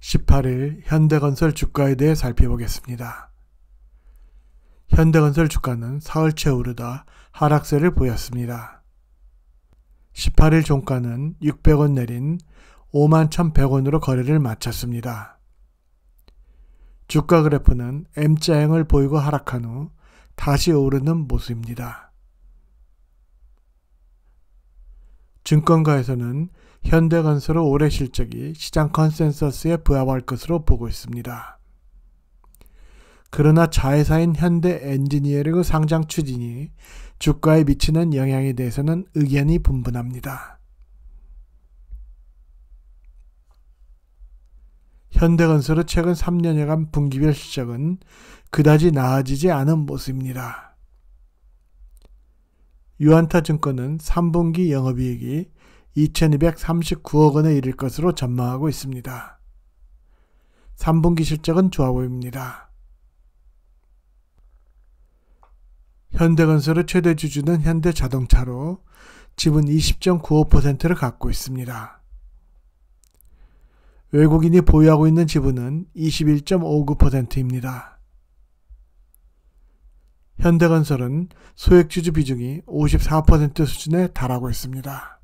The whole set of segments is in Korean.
18일 현대건설 주가에 대해 살펴보겠습니다. 현대건설 주가는 사흘째 오르다 하락세를 보였습니다. 18일 종가는 600원 내린 51,100원으로 거래를 마쳤습니다. 주가 그래프는 M자형을 보이고 하락한 후 다시 오르는 모습입니다. 증권가에서는 현대건설의 올해 실적이 시장 컨센서스에 부합할 것으로 보고 있습니다. 그러나 자회사인 현대 엔지니어링의 상장 추진이 주가에 미치는 영향에 대해서는 의견이 분분합니다. 현대건설의 최근 3년여간 분기별 실적은 그다지 나아지지 않은 모습입니다. 유한타증권은 3분기 영업이익이 2239억 원에 이를 것으로 전망하고 있습니다. 3분기 실적은 좋아 보입니다. 현대건설의 최대 주주는 현대자동차로 지분 20.95%를 갖고 있습니다. 외국인이 보유하고 있는 지분은 21.59%입니다. 현대건설은 소액주주 비중이 54% 수준에 달하고 있습니다.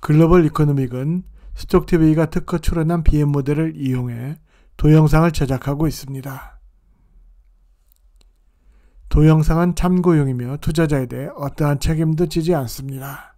글로벌 이코노믹은 스톡TV가 특허 출원한 BM 모델을 이용해 도영상을 제작하고 있습니다. 도영상은 참고용이며 투자자에 대해 어떠한 책임도 지지 않습니다.